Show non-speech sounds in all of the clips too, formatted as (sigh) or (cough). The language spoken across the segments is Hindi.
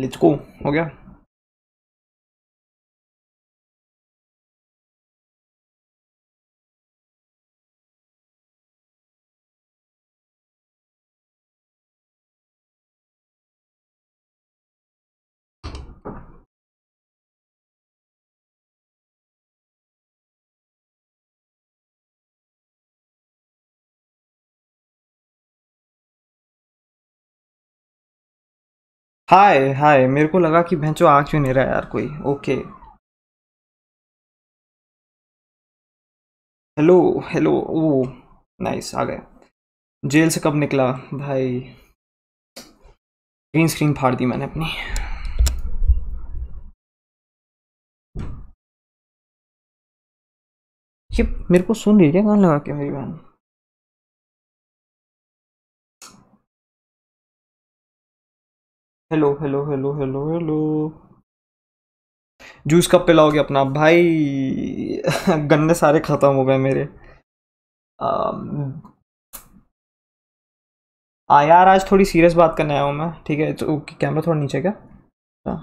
लेट्स हो गया हाय! हाय! मेरे को लगा कि भैंचो आ क्यों नहीं रहा यार कोई। Okay. Hello, hello oh nice आ गए। जेल से कब निकला? भाई ग्रीन स्क्रीन फाड़ दी मैंने अपनी। ये मेरे को सुन लीजिए कहाँ लगा के मेरी बहन? Hello hello hello hello hello juice कब पिलाओगे अपना भाई (laughs) गन्ने सारे ख़त्म हो गए मेरे um, आ यार आज थोड़ी सीरियस बात करने आया हूँ मैं ठीक है तो कैमरा थोड़ा नीचे क्या हाँ,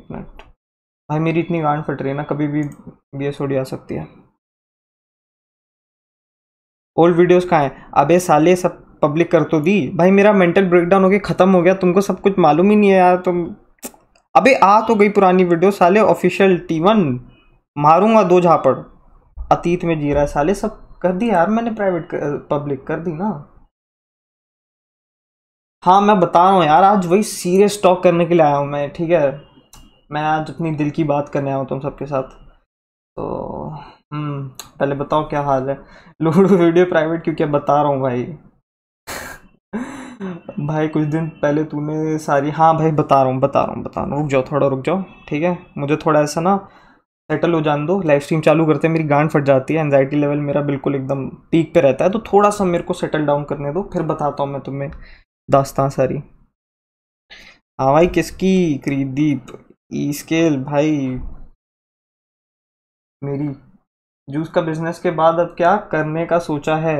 एक मिनट भाई मेरी इतनी गांड फट रही है ना कभी भी बी एस आ सकती है ओल्ड वीडियोस कहाँ हैं अबे साले सब पब्लिक कर तो दी भाई मेरा मेंटल ब्रेकडाउन हो गया ख़त्म हो गया तुमको सब कुछ मालूम ही नहीं है यार तुम अबे आ तो गई पुरानी वीडियो साले ऑफिशियल टी वन मारूंगा दो झापड़ अतीत में जी रहा है साले सब कर दी यार मैंने प्राइवेट पब्लिक कर दी ना हाँ मैं बता रहा हूँ यार आज वही सीरियस टॉक करने के लिए आया हूँ मैं ठीक है मैं आज अपनी दिल की बात करने आया हूँ तुम सबके साथ तो हम्म, पहले बताओ क्या हाल है (laughs) लूडो वीडियो प्राइवेट क्योंकि बता रहा हूँ भाई भाई कुछ दिन पहले तूने सारी हाँ भाई बता रहा हूँ बता रहा हूँ बता रहा हूँ रुक जाओ थोड़ा रुक जाओ ठीक है मुझे थोड़ा ऐसा ना सेटल हो जान दो लाइव स्ट्रीम चालू करते मेरी गांड फट जाती है एनजाइटी लेवल मेरा बिल्कुल एकदम पीक पे रहता है तो थोड़ा सा मेरे को सेटल डाउन करने दो फिर बताता हूँ मैं तुम्हें दास्तान सारी हाँ भाई किसकी क्रीदीप ई स्केल भाई मेरी जूस का बिजनेस के बाद अब क्या करने का सोचा है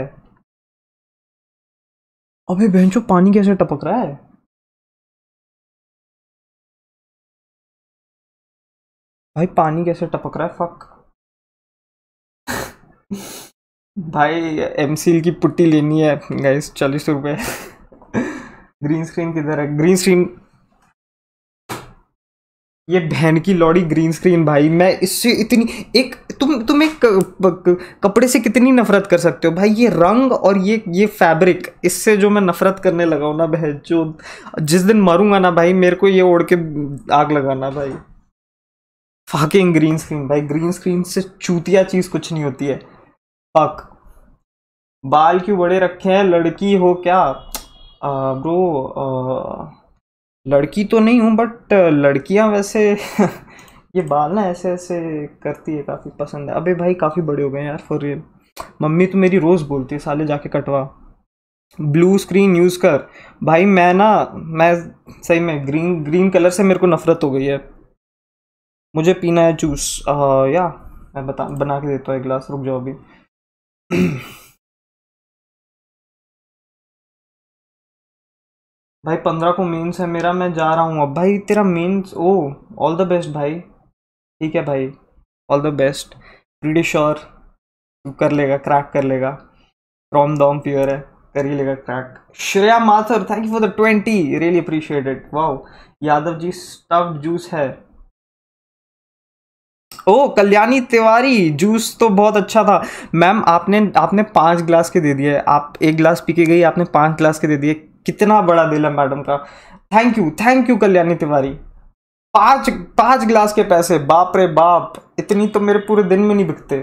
अबे बहनचो पानी कैसे टपक रहा है भाई पानी कैसे टपक रहा है फक भाई एम की पुट्टी लेनी है गाइस चालीस रुपये ग्रीन स्क्रीन किधर है ग्रीन स्क्रीन ये बहन की लॉडी ग्रीन स्क्रीन भाई मैं इससे इतनी एक तुम तुम एक कपड़े से कितनी नफरत कर सकते हो भाई ये रंग और ये ये फैब्रिक इससे जो मैं नफरत करने लगा हूँ ना बहन जो जिस दिन मरूंगा ना भाई मेरे को ये ओढ़ के आग लगाना भाई फाकिंग ग्रीन स्क्रीन भाई ग्रीन स्क्रीन से चूतिया चीज़ कुछ नहीं होती है पक बाल क्यों बड़े रखे हैं लड़की हो क्या आ, ब्रो आ, लड़की तो नहीं हूँ बट uh, लड़कियाँ वैसे (laughs) ये बाल ना ऐसे ऐसे करती है काफ़ी पसंद है अबे भाई काफ़ी बड़े हो गए यार फॉर रियल मम्मी तो मेरी रोज़ बोलती है साले जाके कटवा ब्लू स्क्रीन यूज़ कर भाई मैं ना मैं सही में ग्रीन ग्रीन कलर से मेरे को नफरत हो गई है मुझे पीना है जूस uh, या मैं बता बना के देता हूँ एक गिलास रुक जाओ अभी (clears throat) भाई पंद्रह को मेंस है मेरा मैं जा रहा हूँ अब भाई तेरा mains oh all the best भाई ठीक है भाई ऑल द बेस्ट प्रीडी श्योर कर लेगा क्रैक कर लेगा फ्रॉम दॉम प्योर है कर ही लेगा crack Shreya Mathur thank you for the twenty really appreciated wow Yadav ji stuff juice है ओ कल्याणी तिवारी जूस तो बहुत अच्छा था मैम आपने आपने पाँच ग्लास के दे दिए आप एक गिलास पी के गई आपने पाँच ग्लास के दे दिए कितना बड़ा दिल है मैडम का thank you thank you Kalyani Tiwari पाँच पाँच गिलास के पैसे बाप रे बाप इतनी तो मेरे पूरे दिन में नहीं बिकते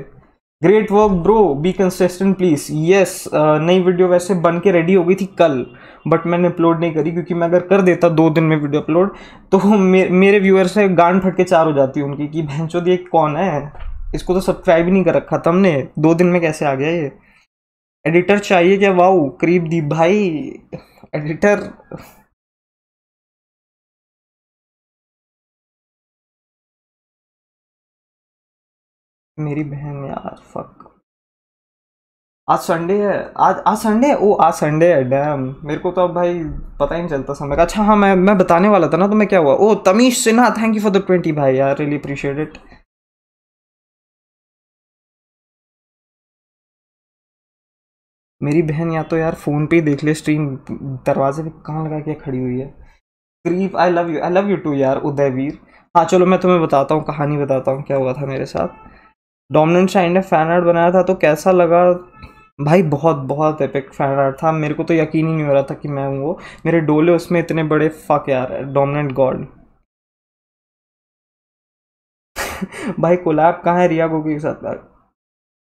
great work bro be consistent please yes नई वीडियो वैसे बन के रेडी हो गई थी कल बट मैंने अपलोड नहीं करी क्योंकि मैं अगर कर देता दो दिन में वीडियो अपलोड तो मे, मेरे व्यूअर से गांड फट के चार हो जाती उनकी कि भैंसो ये कौन है इसको तो सब्सक्राइब ही नहीं कर रखा था हमने दो दिन में कैसे आ गया ये एडिटर चाहिए क्या वाओ करीब दीप भाई एडिटर मेरी बहन यार फक आज संडे है आज आज संडे है ओ आज संडे है डैम मेरे को तो अब भाई पता ही नहीं चलता समय का अच्छा हाँ मैं मैं बताने वाला था ना तो मैं क्या हुआ oh Tamish Sinha thank you for the twenty भाई यार रियली अप्रिशिएट इट मेरी बहन या तो यार फ़ोन पे ही देख ले स्ट्रीम दरवाजे पे कहाँ लगा के खड़ी हुई है ग्रीफ I love you I love you too यार उदयवीर हाँ चलो मैं तुम्हें बताता हूँ कहानी बताता हूँ क्या हुआ था मेरे साथ डोमिनेंट शाइन ने फैन आर्ट बनाया था तो कैसा लगा भाई बहुत बहुत एपिक फैन आर्ट था मेरे को तो यकीन ही नहीं हो रहा था कि मैं हूँ वो मेरे डोले उसमें इतने बड़े फक यार डोमिनेंट गॉड (laughs) भाई कोलैब कहाँ है रिया गोगी के साथ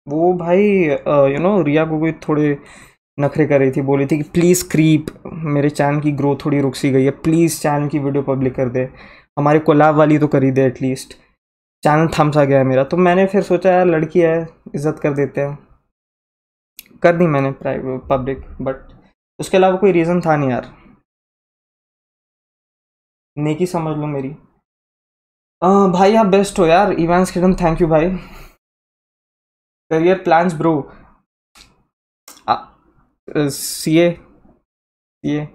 वो भाई यू नो रिया गोगोई थोड़े नखरे कर रही थी बोली थी कि प्लीज़ क्रीप मेरे चैनल की ग्रोथ थोड़ी रुक सी गई है प्लीज़ चैनल की वीडियो पब्लिक कर दे हमारे कोलाब वाली तो करी दे एटलीस्ट चैनल थम सा गया है मेरा तो मैंने फिर सोचा यार लड़की है इज्जत कर देते हैं कर दी मैंने पब्लिक बट उसके अलावा कोई रीज़न था नहीं यार नेकी समझ लो मेरी आ, भाई आप बेस्ट हो यार इवेंट्स स्क्रीडम थैंक यू भाई career plans bro CA CA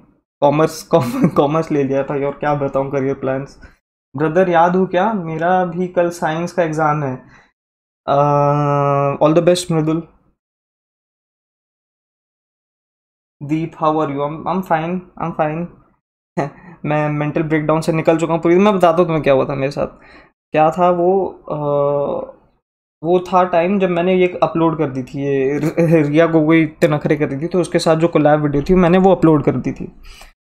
commerce (laughs) commerce ले लिया था और क्या बताऊँ करियर प्लान्स ब्रदर याद हो क्या मेरा भी कल साइंस का एग्ज़ाम है all the best Mridul Deep how are you I am fine I am fine मैं मेंटल ब्रेकडाउन से निकल चुका हूँ पूरी मैं बताता हूँ तुम्हें क्या हुआ था मेरे साथ क्या था वो uh, वो था टाइम जब मैंने ये अपलोड कर दी थी ये रिया गोगोई इतने नखरे कर दी थी तो उसके साथ जो कोलैब वीडियो थी मैंने वो अपलोड कर दी थी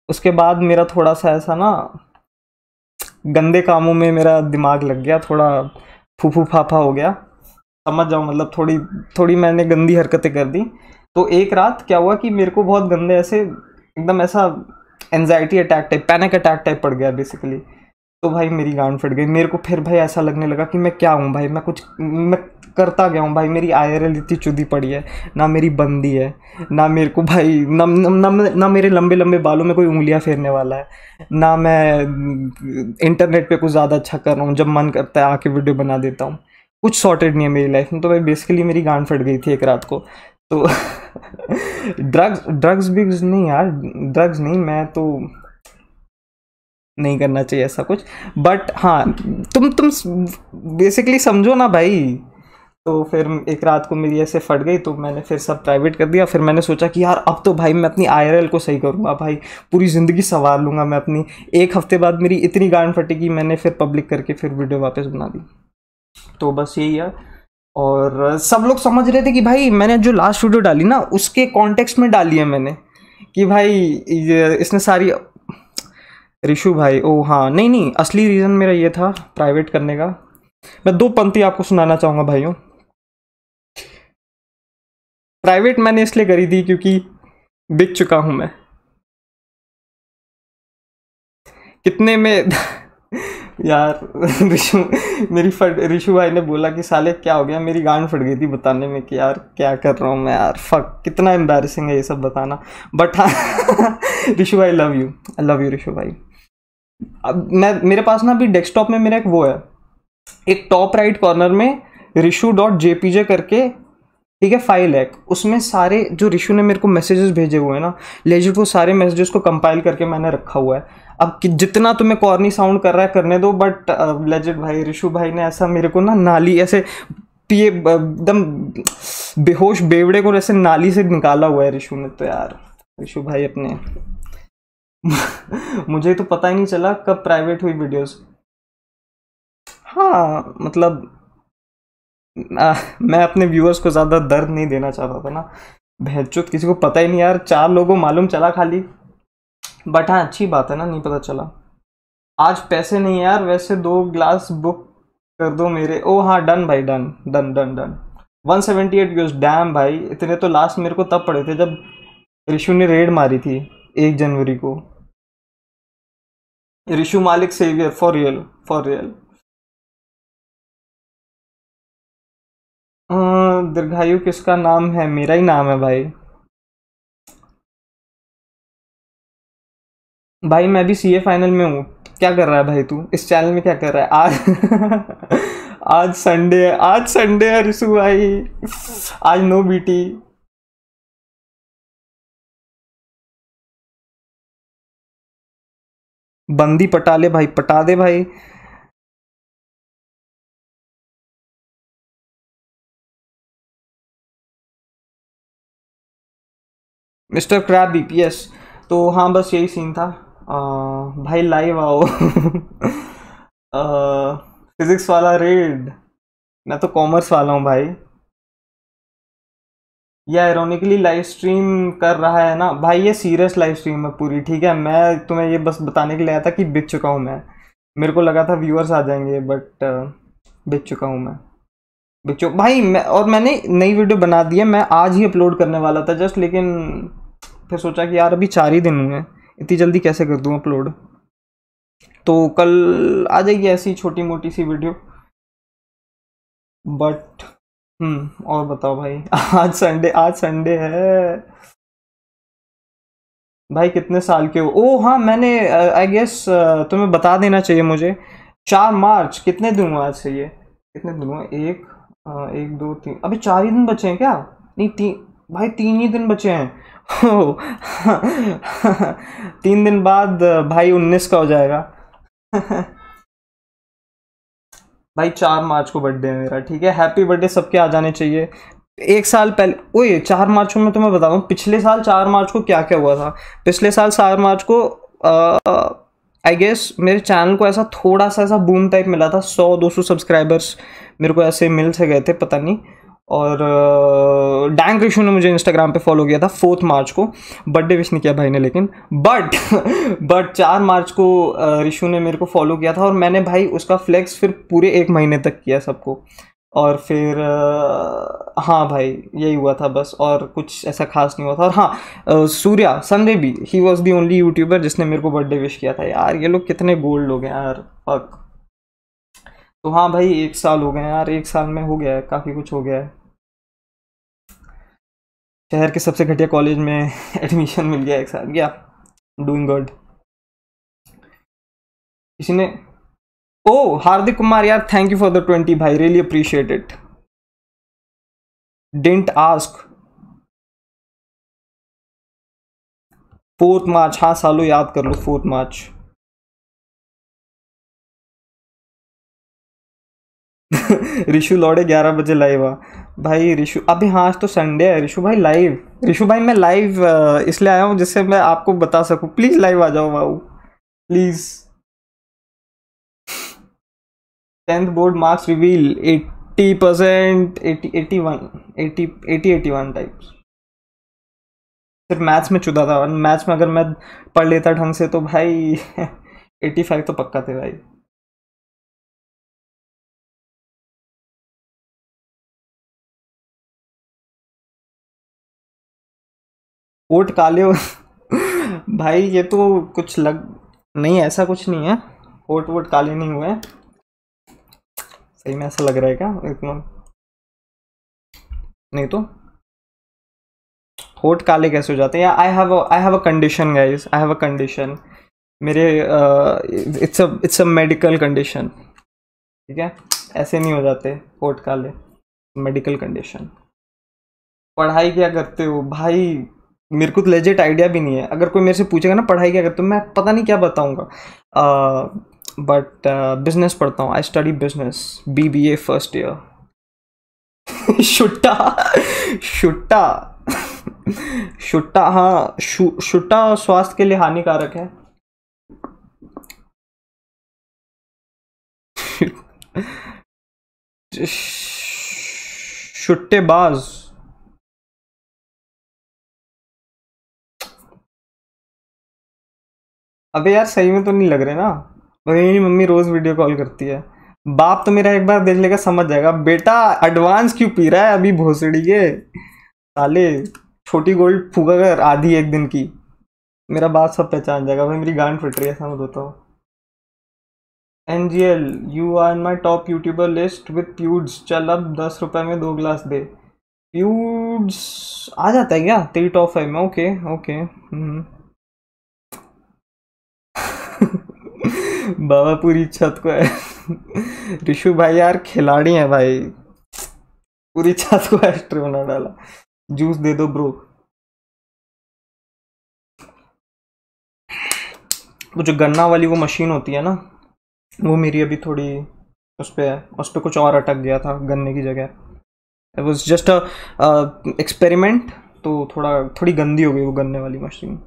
उसके बाद मेरा थोड़ा सा ऐसा ना गंदे कामों में मेरा दिमाग लग गया थोड़ा फूफू फाफा हो गया समझ जाओ मतलब थोड़ी थोड़ी मैंने गंदी हरकतें कर दी तो एक रात क्या हुआ कि मेरे को बहुत गंदे ऐसे एकदम ऐसा anxiety attack type panic attack type पड़ गया बेसिकली तो भाई मेरी गांड फट गई मेरे को फिर भाई ऐसा लगने लगा कि मैं क्या हूँ भाई मैं कुछ मैं करता गया हूँ भाई मेरी आई आर इतनी चुदी पड़ी है ना मेरी बंदी है ना मेरे को भाई ना ना, ना, ना मेरे लंबे लंबे बालों में कोई उंगलियाँ फेरने वाला है ना मैं इंटरनेट पर कुछ ज़्यादा अच्छा कर रहा हूँ जब मन करता है आके वीडियो बना देता हूँ कुछ सॉर्टेड नहीं है मेरी लाइफ में तो भाई बेसिकली मेरी गांड फट गई थी एक रात को तो ड्रग्स (laughs) ड्रग्स भी नहीं यार ड्रग्स नहीं मैं तो नहीं करना चाहिए ऐसा कुछ बट हाँ तुम तुम बेसिकली समझो ना भाई तो फिर एक रात को मेरी ऐसे फट गई तो मैंने फिर सब प्राइवेट कर दिया फिर मैंने सोचा कि यार अब तो भाई मैं अपनी आई को सही करूँगा भाई पूरी ज़िंदगी संवार लूँगा मैं अपनी एक हफ्ते बाद मेरी इतनी गांड फटी कि मैंने फिर पब्लिक करके फिर वीडियो वापस बना दी तो बस यही है और सब लोग समझ रहे थे कि भाई मैंने जो लास्ट वीडियो डाली ना उसके कॉन्टेक्स्ट में डाली है मैंने कि भाई इसने सारी ऋषु भाई ओ हाँ नहीं नहीं असली रीज़न मेरा ये था प्राइवेट करने का मैं दो पंक्ति आपको सुनाना चाहूँगा भाइयों प्राइवेट मैंने इसलिए करी थी क्योंकि बिक चुका हूँ मैं कितने में (laughs) यार रिशु मेरी फट ऋषु भाई ने बोला कि साले क्या हो गया मेरी गांड फट गई थी बताने में कि यार क्या कर रहा हूँ मैं यार फक कितना एम्बेरसिंग है ये सब बताना बट हाँ (laughs) रिशु भाई love you I love you Rishu भाई अब मैं मेरे पास ना अभी डेस्कटॉप में मेरा एक वो है एक टॉप राइट कॉर्नर में Rishu dot J P J करके ठीक है फाइल है उसमें सारे जो रिशु ने मेरे को मैसेजेस भेजे हुए हैं ना लेजिट वो सारे मैसेजेस को कंपाइल करके मैंने रखा हुआ है अब कि जितना तुम्हें कॉर्नी साउंड कर रहा है करने दो बट लेजिट भाई रिशु भाई ने ऐसा मेरे को ना नाली ऐसे पिए एकदम बेहोश बेवड़े को ऐसे नाली से निकाला हुआ है रिशु ने तो यार रिशु भाई अपने मुझे तो पता ही नहीं चला कब प्राइवेट हुई वीडियोस हाँ मतलब आ, मैं अपने व्यूअर्स को ज़्यादा दर्द नहीं देना चाहता था ना भैचुत किसी को पता ही नहीं यार चार लोगों मालूम चला खाली बट हाँ अच्छी बात है ना नहीं पता चला आज पैसे नहीं यार वैसे दो ग्लास बुक कर दो मेरे ओ हाँ डन भाई done done done done one seventy eight damn भाई इतने तो लास्ट मेरे को तब पड़े थे जब ऋषु ने रेड मारी थी एक जनवरी को रिशु मालिक saviour for real for real दीर्घायु किसका नाम है मेरा ही नाम है भाई भाई मैं भी सीए फाइनल में हूँ क्या कर रहा है भाई तू इस चैनल में क्या कर रहा है आज (laughs) आज संडे है आज संडे है रिशु भाई आज नो बीटी बंदी पटा ले भाई पटा दे भाई मिस्टर क्रैब बीपीएस तो हाँ बस यही सीन था आ, भाई लाइव आओ फिजिक्स (laughs) वाला रेड मैं तो कॉमर्स वाला हूँ भाई या आयरोनिकली लाइव स्ट्रीम कर रहा है ना भाई ये सीरियस लाइव स्ट्रीम है पूरी ठीक है मैं तुम्हें ये बस बताने के लिए आया था कि बिक चुका हूँ मैं मेरे को लगा था व्यूअर्स आ जाएंगे बट uh, बिक चुका हूँ मैं बिक चुका भाई मैं और मैंने नई वीडियो बना दी है मैं आज ही अपलोड करने वाला था जस्ट लेकिन फिर सोचा कि यार अभी चार ही दिन हुए इतनी जल्दी कैसे कर दूँ अपलोड तो कल आ जाएगी ऐसी छोटी मोटी सी वीडियो बट हम्म और बताओ भाई (laughs) आज संडे आज संडे है भाई कितने साल के हो ओ हाँ मैंने आई गेस तुम्हें बता देना चाहिए मुझे चार मार्च कितने दिन हुआ आज से ये कितने दिन हुआ एक आ, एक दो तीन अभी चार ही दिन बचे हैं क्या नहीं तीन भाई तीन ही दिन बचे हैं (laughs) तीन दिन बाद भाई उन्नीस का हो जाएगा (laughs) भाई चार मार्च को बर्थडे है मेरा ठीक है हैप्पी बर्थडे सबके आ जाने चाहिए एक साल पहले ओए चार मार्च को तो मैं तुम्हें बता दूँ पिछले साल चार मार्च को क्या क्या हुआ था पिछले साल चार मार्च को आई गेस मेरे चैनल को ऐसा थोड़ा सा ऐसा बूम टाइप मिला था सौ दो सौ सब्सक्राइबर्स मेरे को ऐसे मिल से गए थे पता नहीं और डैंग रिशू ने मुझे इंस्टाग्राम पे फॉलो किया था फोर्थ मार्च को बर्थडे विश नहीं किया भाई ने लेकिन बट बट (laughs) चार मार्च को रिशू ने मेरे को फॉलो किया था और मैंने भाई उसका फ्लेक्स फिर पूरे एक महीने तक किया सबको और फिर हाँ भाई यही हुआ था बस और कुछ ऐसा खास नहीं हुआ था और हाँ सूर्या संडे भी he was the only YouTuber जिसने मेरे को बर्थडे विश किया था यार ये लोग कितने गोल्ड लोग हैं यार फक तो हाँ भाई एक साल हो गए यार एक साल में हो गया है काफ़ी कुछ हो गया है शहर के सबसे घटिया कॉलेज में एडमिशन (laughs) मिल गया एक साथ गया डूइंग गुड किसी ने ओ हार्दिक कुमार यार thank you for the twenty भाई रियली अप्रिशिएट इट डेंट आस्क फोर्थ मार्च हाँ सालों याद कर लो फोर्थ मार्च ऋषु लौड़े ग्यारह बजे लाइव आ भाई रिशु अभी हाँ आज तो संडे है रिशु भाई लाइव रिशु भाई मैं लाइव इसलिए आया हूँ जिससे मैं आपको बता सकूँ प्लीज़ लाइव आ जाओ बाबू please tenth board marks reveal eighty percent eighty eighty one eighty eighty eighty one type सिर्फ मैथ्स में चुदा था मैथ्स में अगर मैं पढ़ लेता ढंग से तो भाई एटी (laughs) फाइव तो पक्का थे भाई ओट काले हो भाई ये तो कुछ लग नहीं ऐसा कुछ नहीं है ओट वोट काले नहीं हुए सही में ऐसा लग रहा है क्या एकदम नहीं तो होट काले कैसे हो जाते हैं I have I have a condition guys I have a condition मेरे it's it's a medical condition ठीक है ऐसे नहीं हो जाते होट काले मेडिकल कंडीशन पढ़ाई क्या करते हो भाई मेरे को तो लेजेट आइडिया भी नहीं है अगर कोई मेरे से पूछेगा ना पढ़ाई क्या करते तो मैं पता नहीं क्या बताऊँगा बट बिजनेस पढ़ता हूँ I study business B B A first year शुट्टा शुट्टा शुट्टा हाँ शु, शुट्टा स्वास्थ्य के लिए हानिकारक है (laughs) शुट्टेबाज अबे यार सही में तो नहीं लग रहे ना मेरी मम्मी रोज़ वीडियो कॉल करती है बाप तो मेरा एक बार देख लेगा समझ जाएगा बेटा एडवांस क्यों पी रहा है अभी भोसड़ी के साले छोटी गोल्ड फूका कर आधी एक दिन की मेरा बात सब पहचान जाएगा भाई मेरी गांड फट रही है समझ होता हूँ N G L you are my top YouTuber list with Pewds चल अब दस रुपये में दो ग्लास दे प्यूड्स आ जाता है क्या तेरी टॉप फाइव में ओके ओके हम्म। बाबा पूरी छत को है ऋषु भाई यार खिलाड़ी हैं भाई पूरी छत को एस्ट्रो बना डाला जूस दे दो ब्रो वो जो गन्ना वाली वो मशीन होती है ना वो मेरी अभी थोड़ी उस पर है उस पर कुछ और अटक गया था गन्ने की जगह it was just a experiment तो थोड़ा थोड़ी गंदी हो गई वो गन्ने वाली machine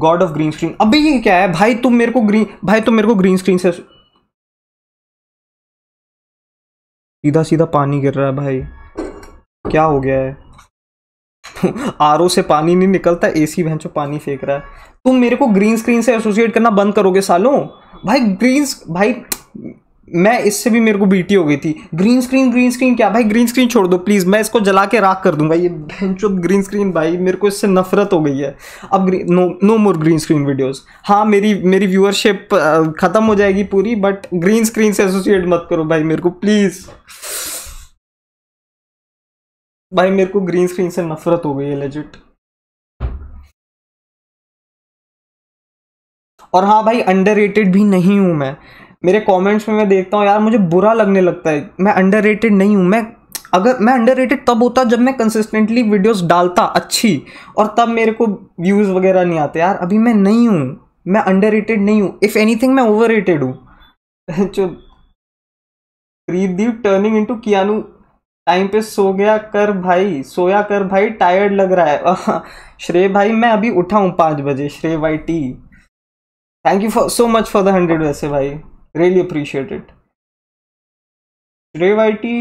god of green screen अभी ये क्या है भाई तुम मेरे को ग्रीन भाई तुम मेरे को ग्रीन स्क्रीन से सीधा सीधा पानी गिर रहा है भाई क्या हो गया है (laughs) आर से पानी नहीं निकलता एसी भैंचो पानी फेंक रहा है तुम मेरे को ग्रीन स्क्रीन से एसोसिएट करना बंद करोगे सालों भाई ग्रीन भाई मैं इससे भी मेरे को बीटी हो गई थी ग्रीन स्क्रीन ग्रीन स्क्रीन क्या भाई ग्रीन स्क्रीन छोड़ दो प्लीज़ मैं इसको जला के राख कर दूंगा ये बहन चुप ग्रीन स्क्रीन भाई मेरे को इससे नफरत हो गई है अब no no more green screen videos हाँ मेरी मेरी व्यूअरशिप ख़त्म हो जाएगी पूरी बट ग्रीन स्क्रीन से एसोसिएट मत करो भाई मेरे को प्लीज़ भाई मेरे को ग्रीन स्क्रीन से नफरत हो गई है लेजिट और हाँ भाई अंडर भी नहीं हूँ मैं मेरे कमेंट्स में मैं देखता हूँ यार मुझे बुरा लगने लगता है मैं अंडर नहीं हूँ मैं अगर मैं अंडर तब होता जब मैं कंसिस्टेंटली वीडियोस डालता अच्छी और तब मेरे को व्यूज़ वगैरह नहीं आते यार अभी मैं नहीं हूँ मैं अंडर नहीं हूँ इफ़ एनीथिंग मैं ओवर रेटेड हूँ जो रीदीप टर्निंग इन कियानू टाइम पे सो गया कर भाई सोया कर भाई टायर्ड लग रहा है (laughs) श्रेय भाई मैं अभी उठा हूँ पाँच बजे श्रेय भाई टी thank you for so much for the hundred वैसे भाई Really appreciate it. श्रेय वाइटी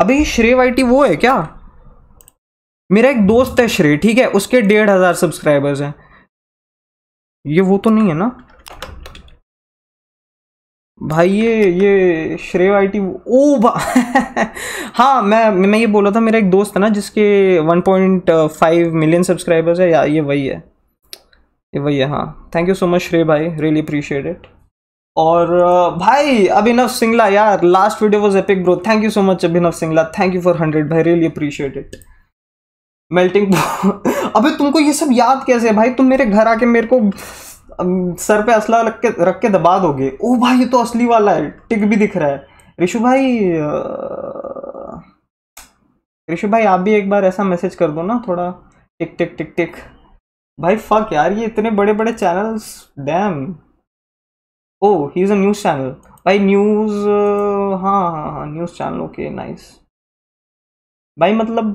अभी श्रेय वाइटी वो है क्या मेरा एक दोस्त है श्रेय ठीक है उसके डेढ़ हजार सब्सक्राइबर्स हैं ये वो तो नहीं है ना भाई ये ये श्रेय आईटी ओ (laughs) हाँ मैं मैं ये बोला था मेरा एक दोस्त है ना जिसके 1.5 मिलियन सब्सक्राइबर्स है या ये वही है वही हाँ थैंक यू सो मच श्रे भाई रियली अप्रिशिएट इट और भाई अभिनव सिंगला यार last video was epic bro thank you so much Abhinav Singla thank you for hundred भाई रियली अप्रिशिएट इट मेल्टिंग अबे तुमको ये सब याद कैसे है भाई तुम मेरे घर आके मेरे को सर पे असला रख के रख के दबा दोगे ओ भाई ये तो असली वाला है टिक भी दिख रहा है ऋषु भाई ऋषु भाई आप भी एक बार ऐसा मैसेज कर दो ना थोड़ा टिक टिक टिक टिक भाई फक यार ये इतने बड़े बड़े channels damn oh he is a news channel भाई न्यूज़ uh, हाँ हाँ हाँ न्यूज़ चैनल ओके नाइस भाई मतलब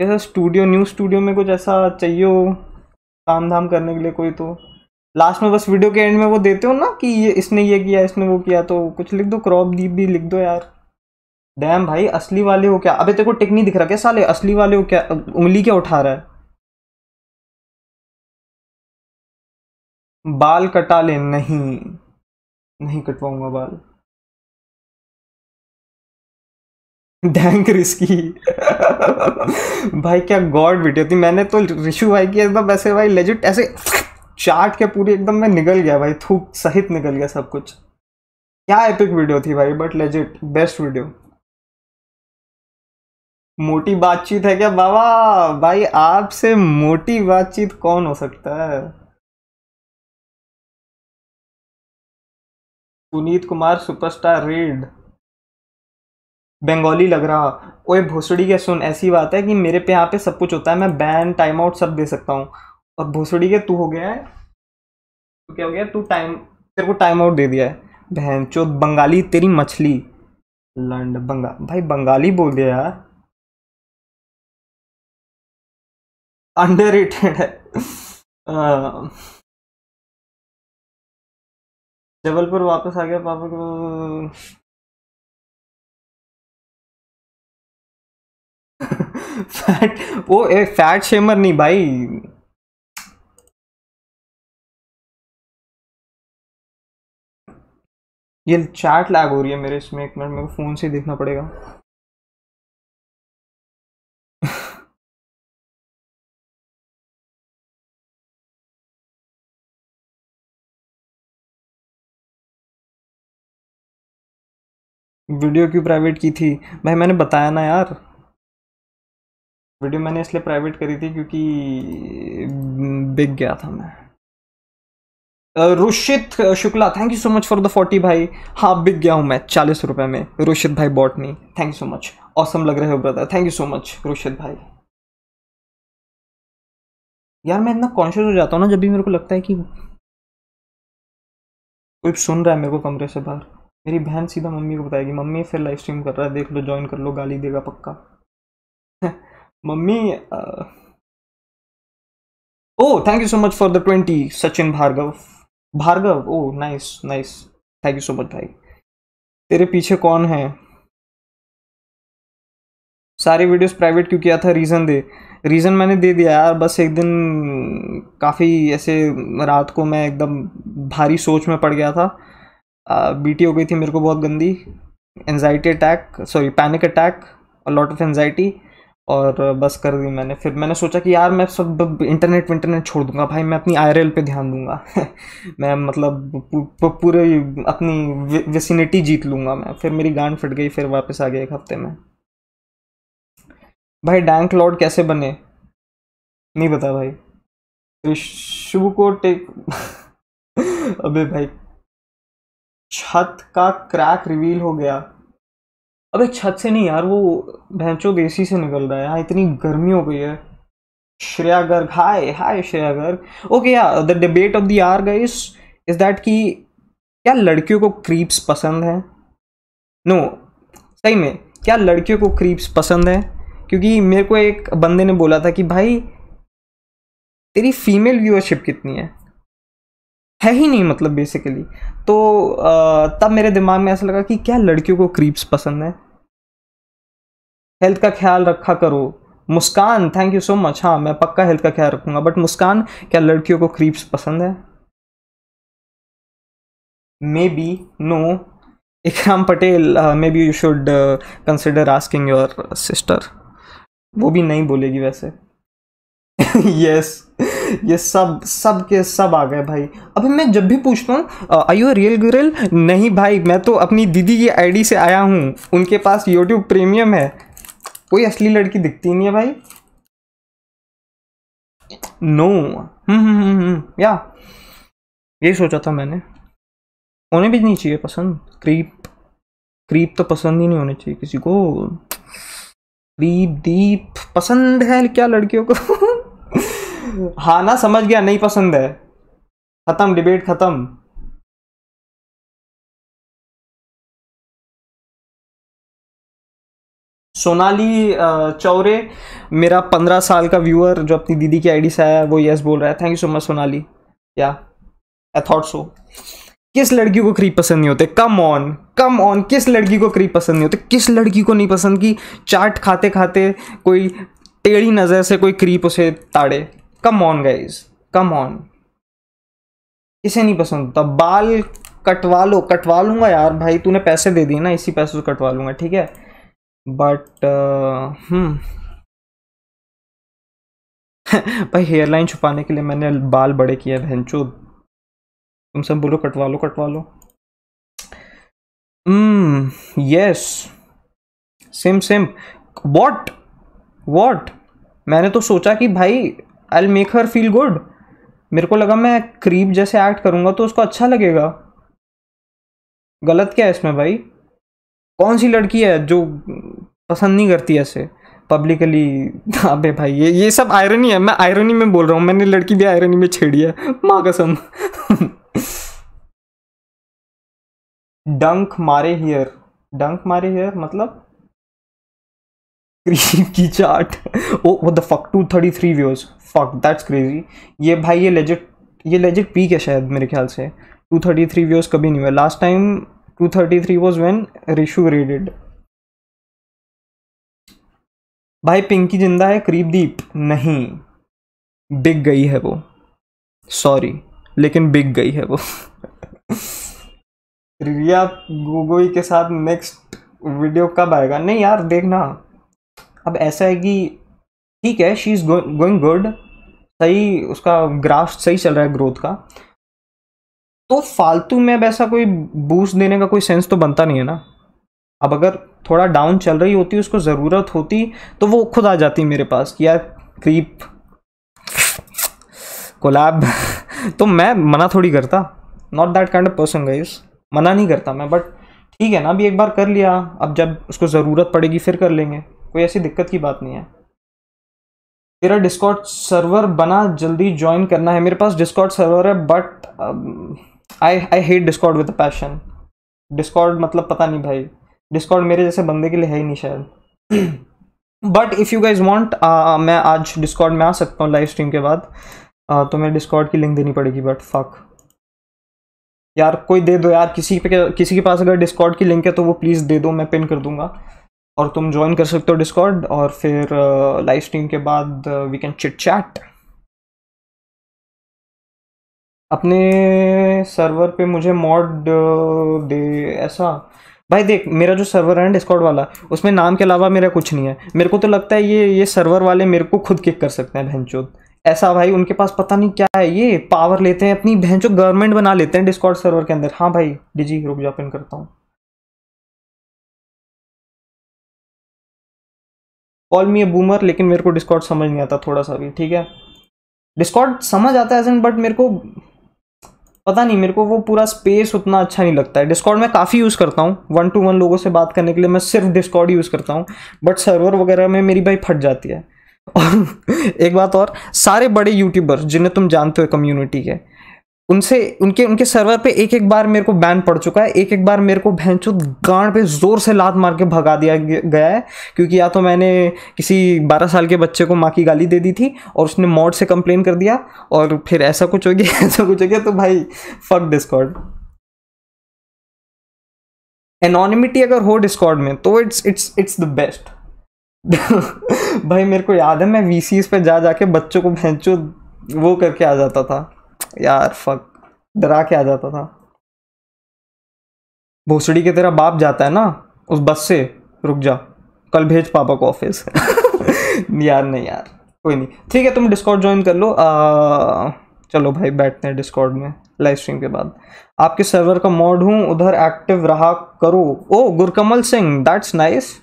जैसा स्टूडियो न्यूज़ स्टूडियो में कुछ ऐसा चाहिए हो काम धाम करने के लिए कोई तो लास्ट में बस वीडियो के एंड में वो देते हो ना कि ये इसने ये किया इसने वो किया तो कुछ लिख दो क्रॉप दी भी लिख दो यार डैम भाई असली वाले हो क्या अबे तेरे को टिक नहीं दिख रहा क्या साले असली वाले हो क्या उंगली क्या उठा रहा है बाल कटा ले नहीं नहीं कटवाऊंगा बाल डैंक रिस्की भाई क्या गॉड वीडियो थी मैंने तो रिशु भाई की एकदम ऐसे भाई लेजिट ऐसे चाट के पूरी एकदम मैं निकल गया भाई थूक सहित निकल गया सब कुछ क्या एपिक वीडियो थी भाई बट लेजिट बेस्ट वीडियो मोटी बातचीत है क्या बाबा भाई आपसे मोटी बातचीत कौन हो सकता है पुनीत कुमार सुपरस्टार रेड बंगाली लग रहा ओए भोसड़ी के सुन ऐसी बात है कि मेरे पे यहाँ पे सब कुछ होता है मैं बैन टाइम आउट सब दे सकता हूँ और भोसड़ी के तू हो गया है तो क्या हो गया तू टाइम तेरे को टाइम आउट दे दिया है बहन चो बंगाली तेरी मछली लंड बंगा भाई बंगाली बोल दिया यार अंडर रेटेड है (laughs) जबलपुर वापस आ गया पापा को फैट वो ए, फैट शेमर नहीं भाई ये चैट लैग हो रही है मेरे इसमें एक मिनट मेरे को फ़ोन से देखना पड़ेगा वीडियो क्यों प्राइवेट की थी भाई मैंने बताया ना यार वीडियो मैंने इसलिए प्राइवेट करी थी क्योंकि बिक गया था मैं Rushit Shukla thank you so much for the forty भाई हाँ बिक गया हूँ मैं चालीस रुपये में रुशित भाई botany thank you so much awesome लग रहे हो brother thank you so much Rushit भाई यार मैं इतना कॉन्शियस हो जाता हूँ ना जब भी मेरे को लगता है कि कोई सुन रहा है मेरे को कमरे से बाहर मेरी बहन सीधा मम्मी को बताएगी मम्मी फिर लाइव स्ट्रीम कर रहा है देख लो ज्वाइन कर लो गाली देगा पक्का (laughs) mummy oh thank you so much for the twenty Sachin Bhargav Bhargav oh nice nice thank you so much भाई तेरे पीछे कौन है सारी वीडियोस प्राइवेट क्यों किया था रीज़न दे रीज़न मैंने दे दिया यार बस एक दिन काफ़ी ऐसे रात को मैं एकदम भारी सोच में पड़ गया था बीटी हो गई थी मेरे को बहुत गंदी anxiety attack sorry panic attack और लॉट ऑफ एनजाइटी और बस कर दी मैंने फिर मैंने सोचा कि यार मैं सब इंटरनेट इंटरनेट छोड़ दूंगा भाई मैं अपनी आई पे ध्यान दूंगा (laughs) मैं मतलब पूरे अपनी वेसिनिटी जीत लूँगा मैं फिर मेरी गांड फट गई फिर वापस आ गया एक हफ्ते में भाई डैंक लॉर्ड कैसे बने नहीं बता भाई शुभ को टेक (laughs) अबे भाई छत का क्रैक रिवील हो गया अबे छत से नहीं यार वो भैंचो देसी से निकल रहा है यहाँ इतनी गर्मी हो गई है Shreya Garg hi hi Shreya Garg okay यार the debate of the are guys is that कि क्या लड़कियों को क्रीप्स पसंद है नो no, सही में क्या लड़कियों को क्रीप्स पसंद है क्योंकि मेरे को एक बंदे ने बोला था कि भाई तेरी फीमेल व्यूअरशिप कितनी है है ही नहीं मतलब बेसिकली तो तब मेरे दिमाग में ऐसा लगा कि क्या लड़कियों को क्रीप्स पसंद है हेल्थ का ख्याल रखा करो Muskan thank you so much हाँ मैं पक्का हेल्थ का ख्याल रखूंगा बट मुस्कान क्या लड़कियों को क्रीप्स पसंद है मे be no Ikram Patel may be you should consider asking your sister वो भी नहीं बोलेगी वैसे यस (laughs) yes. ये सब सब के सब आ गए भाई अभी मैं जब भी पूछता हूँ आई यू रियल गर्ल नहीं भाई मैं तो अपनी दीदी की आईडी से आया हूँ उनके पास यूट्यूब प्रीमियम है कोई असली लड़की दिखती नहीं है भाई नो हम्म, हम्म, हम्म, हम्म या यही सोचा था मैंने होने भी नहीं चाहिए पसंद क्रीप क्रीप तो पसंद ही नहीं होने चाहिए किसी को दीप दीप पसंद है क्या लड़कियों को हाँ ना समझ गया नहीं पसंद है खत्म डिबेट खत्म सोनाली चौरे मेरा पंद्रह साल का व्यूअर जो अपनी दीदी की आईडी से आया वो यस बोल रहा है thank you so much Sonali yeah I thought so किस लड़की को क्रीप पसंद नहीं होते कम ऑन कम ऑन किस लड़की को क्रीप पसंद नहीं होते किस लड़की को नहीं पसंद कि चाट खाते खाते कोई टेढ़ी नज़र से कोई क्रीप उसे ताड़े come on guys come on इसे नहीं पसंद होता बाल कटवा लो कटवा लूंगा यार भाई तूने पैसे दे दिए ना इसी पैसे से कटवा लूंगा ठीक है बट हम्म uh, hmm. (laughs) भाई हेयरलाइन छुपाने के लिए मैंने बाल बड़े किए बहन चो तुम सब बोलो कटवा लो कटवा लो यस सिम सिम वॉट वॉट मैंने तो सोचा कि भाई I make her feel good मेरे को लगा मैं क्रीप जैसे एक्ट करूँगा तो उसको अच्छा लगेगा गलत क्या है इसमें भाई कौन सी लड़की है जो पसंद नहीं करती ऐसे पब्लिकली अबे भाई ये ये सब आयरनी है मैं आयरनी में बोल रहा हूँ मैंने लड़की भी आयरनी में छेड़ी है माँ कसम डंक (laughs) मारे हियर डंक मारे हियर मतलब क्रीम (laughs) की चाट ओ वो the fuck two thirty three views fuck that's crazy ये भाई ये लेजिट ये लेजिट पीक है शायद मेरे ख्याल से टू थर्टी थ्री व्यूज कभी नहीं हुआ last time two thirty three was when Rishu raided भाई पिंकी जिंदा है करीबदीप नहीं बिक गई है वो सॉरी लेकिन बिक गई है वो (laughs) रिया गोगोई के साथ नेक्स्ट वीडियो कब आएगा नहीं यार देखना अब ऐसा है कि ठीक है शी इज़ गोइंग गुड सही उसका ग्राफ सही चल रहा है ग्रोथ का तो फालतू में अब ऐसा कोई बूस्ट देने का कोई सेंस तो बनता नहीं है ना अब अगर थोड़ा डाउन चल रही होती उसको ज़रूरत होती तो वो खुद आ जाती मेरे पास कि यार क्रीप कोलैब (laughs) तो मैं मना थोड़ी करता not that kind of person guys मना नहीं करता मैं बट ठीक है ना अभी एक बार कर लिया अब जब उसको ज़रूरत पड़ेगी फिर कर लेंगे कोई ऐसी दिक्कत की बात नहीं है तेरा डिस्कॉट सर्वर बना जल्दी ज्वाइन करना है मेरे पास डिस्कॉट सर्वर है but I I hate discord with passion discord मतलब पता नहीं भाई डिस्कॉट मेरे जैसे बंदे के लिए है ही नहीं शायद but if you guys want मैं आज डिस्कॉट में आ सकता हूँ लाइव स्ट्रीम के बाद uh, तो मैं डिस्कॉट की लिंक देनी पड़ेगी बट फक यार कोई दे दो यार किसी पे किसी के पास अगर डिस्कॉट की लिंक है तो वो प्लीज़ दे दो मैं पिन कर दूंगा और तुम ज्वाइन कर सकते हो डिस्कॉर्ड और फिर लाइव uh, स्ट्रीम के बाद वी कैन चिट चैट अपने सर्वर पे मुझे मॉड uh, दे ऐसा भाई देख मेरा जो सर्वर है ना डिस्कॉर्ड वाला उसमें नाम के अलावा मेरा कुछ नहीं है मेरे को तो लगता है ये ये सर्वर वाले मेरे को खुद किक कर सकते हैं भैंचोद ऐसा भाई उनके पास पता नहीं क्या है ये पावर लेते हैं अपनी भैंचो गवर्नमेंट बना लेते हैं डिस्कॉर्ड सर्वर के अंदर हाँ भाई डिजी रुक जापिन करता हूँ कॉल मी ए बूमर लेकिन मेरे को डिस्कॉर्ड समझ नहीं आता थोड़ा सा भी ठीक है डिस्कॉर्ड समझ आता है एंड बट मेरे को पता नहीं मेरे को वो पूरा स्पेस उतना अच्छा नहीं लगता है डिस्कॉर्ड मैं काफ़ी यूज़ करता हूँ वन टू वन लोगों से बात करने के लिए मैं सिर्फ डिस्कॉर्ड यूज़ करता हूँ बट सर्वर वगैरह में मेरी भाई फट जाती है (laughs) और एक बात और सारे बड़े यूट्यूबर जिन्हें तुम जानते हो कम्युनिटी के उनसे उनके उनके सर्वर पे एक एक बार मेरे को बैन पड़ चुका है एक एक बार मेरे को भैंचो गांड पे ज़ोर से लात मार के भगा दिया गया है क्योंकि या तो मैंने किसी 12 साल के बच्चे को माँ की गाली दे दी थी और उसने मॉड से कंप्लेन कर दिया और फिर ऐसा कुछ हो गया (laughs) ऐसा कुछ हो गया तो भाई फक डिस्कॉर्ड एनोनिमिटी अगर हो डिस्कॉर्ड में तो it's it's it's the best भाई मेरे को याद है मैं वी सी जा जाके बच्चों को भैंचो वो करके आ जाता था यार फक डरा के आ जाता था भोसड़ी के तेरा बाप जाता है ना उस बस से रुक जा कल भेज पापा को ऑफिस (laughs) यार नहीं यार कोई नहीं ठीक है तुम डिस्कॉर्ड ज्वाइन कर लो आ, चलो भाई बैठते हैं डिस्कॉर्ड में लाइव स्ट्रीम के बाद आपके सर्वर का मॉड हूँ उधर एक्टिव रहा करो oh Gurkamal Singh that's nice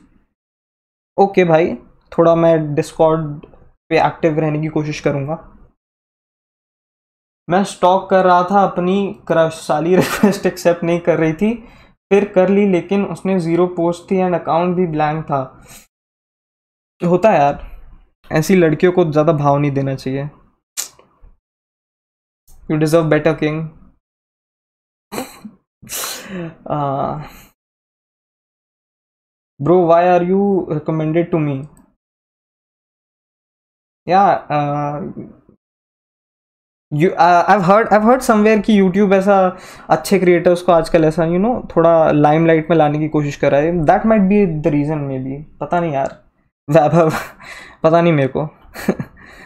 okay भाई थोड़ा मैं डिस्कॉर्ड पे एक्टिव रहने की कोशिश करूँगा मैं स्टॉक कर रहा था अपनी क्रश साली रिक्वेस्ट एक्सेप्ट नहीं कर रही थी फिर कर ली लेकिन उसने ज़ीरो पोस्ट थी एंड अकाउंट भी ब्लैंक था होता है यार ऐसी लड़कियों को ज़्यादा भाव नहीं देना चाहिए you deserve better king bro why are you recommended to me yeah you I heard I heard somewhere कि यूट्यूब ऐसा अच्छे क्रिएटर्स को आजकल ऐसा यू नो थोड़ा लाइम लाइट में लाने की कोशिश कर रहा है that might be the reason may be पता नहीं यार वैभव (laughs) पता नहीं मेरे को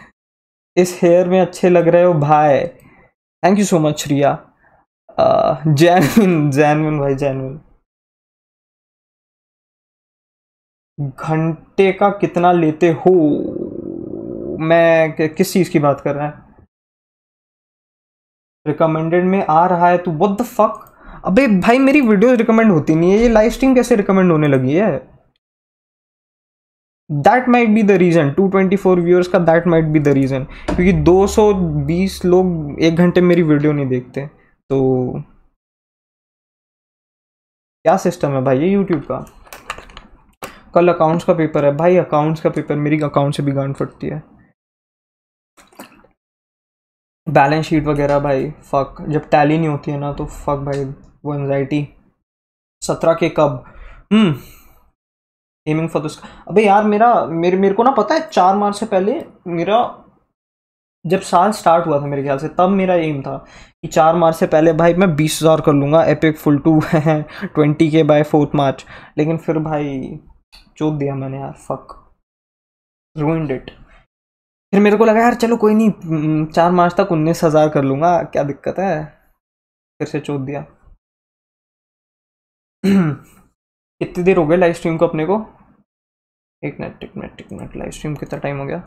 (laughs) इस हेयर में अच्छे लग रहे हो भाई thank you so much Riya genuine genuine भाई जैनविन घंटे का कितना लेते हो मैं किस चीज़ की बात कर रहा है रिकमेंडेड में आ रहा है तो व्हाट द फक अबे भाई मेरी वीडियोस रिकमेंड होती नहीं है ये लाइव स्ट्रीम कैसे रिकमेंड होने लगी है that might be the reason 224 twenty viewers का that might be the reason क्योंकि 220 लोग एक घंटे मेरी वीडियो नहीं देखते तो क्या सिस्टम है भाई ये यूट्यूब का कल अकाउंट्स का पेपर है भाई अकाउंट्स का पेपर मेरी अकाउंट से भी गांड फटती है बैलेंस शीट वगैरह भाई फ़क जब टैली नहीं होती है ना तो फ़क भाई वो एनजाइटी सत्रह के कब एमिंग फॉर दिस अबे यार मेरा मेरे मेरे को ना पता है चार मार्च से पहले मेरा जब साल स्टार्ट हुआ था मेरे ख्याल से तब मेरा एम था कि चार मार्च से पहले भाई मैं बीस हज़ार कर लूँगा एपिक फुल टू है twenty K by fourth March लेकिन फिर भाई चोक दिया मैंने यार फक रूइंड इट फिर मेरे को लगा यार चलो कोई नहीं चार मार्च तक उन्नीस हज़ार कर लूँगा क्या दिक्कत है फिर से चोद दिया कितनी देर हो गई लाइव स्ट्रीम को अपने को एक मिनट एक मिनट एक मिनट लाइव स्ट्रीम कितना टाइम हो गया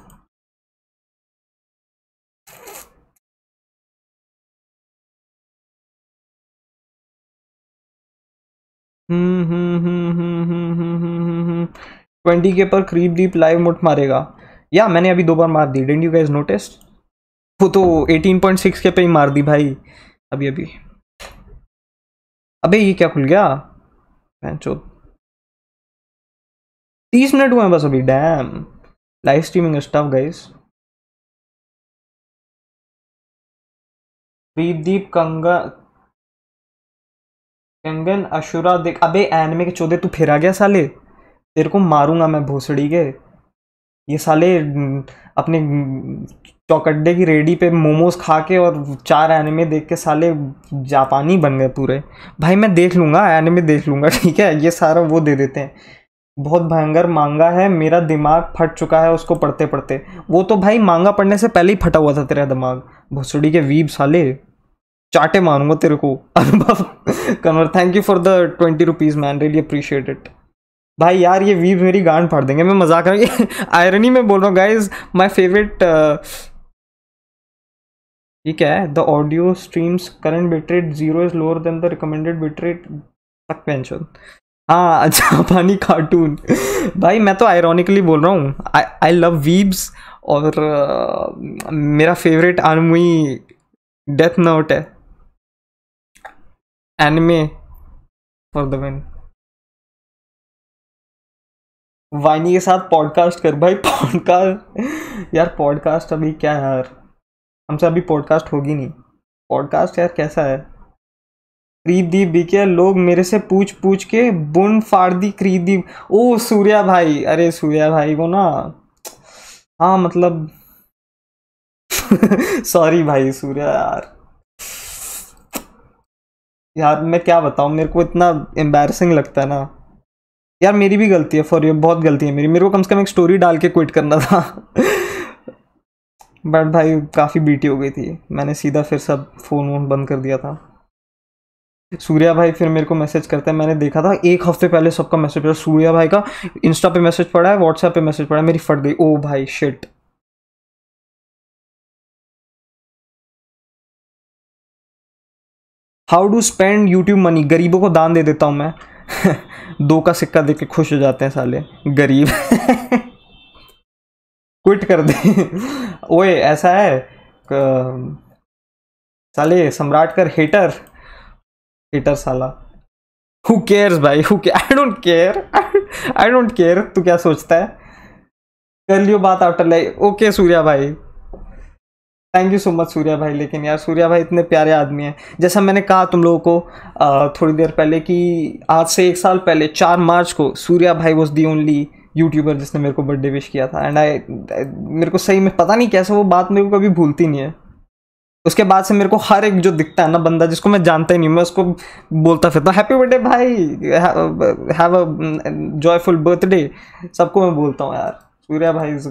हम्म हम्म हम्म हम्म हम्म हम्म हम्म ट्वेंटी के पर करीब दीप लाइव मुठ मारेगा या मैंने अभी दो बार मार दी डेंट यू गैज नोटिस वो तो 18.6 के पे ही मार दी भाई अभी अभी अबे ये क्या खुल गया तीस मिनट हुए हैं बस अभी damn live streaming staff guys प्रीदीप कंगा कंगन अशुरा देख अबे एनमे के चौधे तू फिर आ गया साले तेरे को मारूंगा मैं भोसड़ी के ये साले अपने चौकड्डे की रेडी पे मोमोज खा के और चार एनिमे देख के साले जापानी बन गए पूरे भाई मैं देख लूँगा एनिमे देख लूँगा (laughs) ठीक है ये सारा वो दे देते हैं बहुत भयंकर मांगा है मेरा दिमाग फट चुका है उसको पढ़ते पढ़ते वो तो भाई मांगा पढ़ने से पहले ही फटा हुआ था तेरा दिमाग भोसड़ी के वीब साले चाटे मारूंगा तेरे को (laughs) Anubhav Kamar thank you for the twenty rupees man really appreciate it भाई यार ये वीव मेरी गांड फाड़ देंगे मैं मजाक कर आयरनी (laughs) में बोल रहा हूँ गाइज माई फेवरेट ठीक है the audio streams current bitrate zero is lower than the recommended bitrate तक पेंशन हाँ (laughs) जापानी कार्टून भाई मैं तो आयरॉनिकली बोल रहा हूँ आई लव वीब्स और uh, मेरा फेवरेट आनमुई डेथ नोट है एनमे फॉर द विन वाइनी के साथ पॉडकास्ट कर भाई पॉडकास्ट यार पॉडकास्ट अभी क्या यार हमसे अभी पॉडकास्ट होगी नहीं पॉडकास्ट यार कैसा है क्रीदीप के लोग मेरे से पूछ पूछ के बुन फाड़ दी क्रीदीप ओ सूर्या भाई अरे सूर्या भाई वो ना हाँ मतलब सॉरी (laughs) भाई सूर्या यार यार मैं क्या बताऊँ मेरे को इतना एम्बेरसिंग लगता है ना यार मेरी भी गलती है फॉर यू बहुत गलती है मेरी मेरे को कम से कम एक स्टोरी डाल के क्विट करना था बट भाई काफ़ी बीटी हो गई थी मैंने सीधा फिर सब फ़ोन वोन बंद कर दिया था सूर्या भाई फिर मेरे को मैसेज करते हैं मैंने देखा था एक हफ्ते पहले सबका मैसेज पड़ा सूर्या भाई का इंस्टा पे मैसेज पड़ा है व्हाट्सएप पे मैसेज पड़ा है मेरी फट गई ओ भाई shit how do spend YouTube money गरीबों को दान दे देता हूं मैं (laughs) दो का सिक्का देख के खुश हो जाते हैं साले गरीब क्विट (laughs) कर दे (laughs) ओए ऐसा है साले सम्राट कर हेटर हेटर साला हु केयर्स भाई who I don't care I don't care तू क्या सोचता है कर लियो बात आफ्टर लाइफ ओके सूर्या भाई thank you so much Surya भाई लेकिन यार सूर्या भाई इतने प्यारे आदमी हैं जैसा मैंने कहा तुम लोगों को थोड़ी देर पहले कि आज से एक साल पहले चार मार्च को सूर्या भाई वॉज दी ओनली यूट्यूबर जिसने मेरे को बर्थडे विश किया था एंड आई मेरे को सही में पता नहीं कैसे वो बात मेरे को कभी भूलती नहीं है उसके बाद से मेरे को हर एक जो दिखता है ना बंदा जिसको मैं जानता ही नहीं मैं उसको बोलता फिरता हूँ हैप्पी बर्थडे भाई हैव अ जॉयफुल बर्थडे सबको मैं बोलता हूँ यार सूर्या भाई इज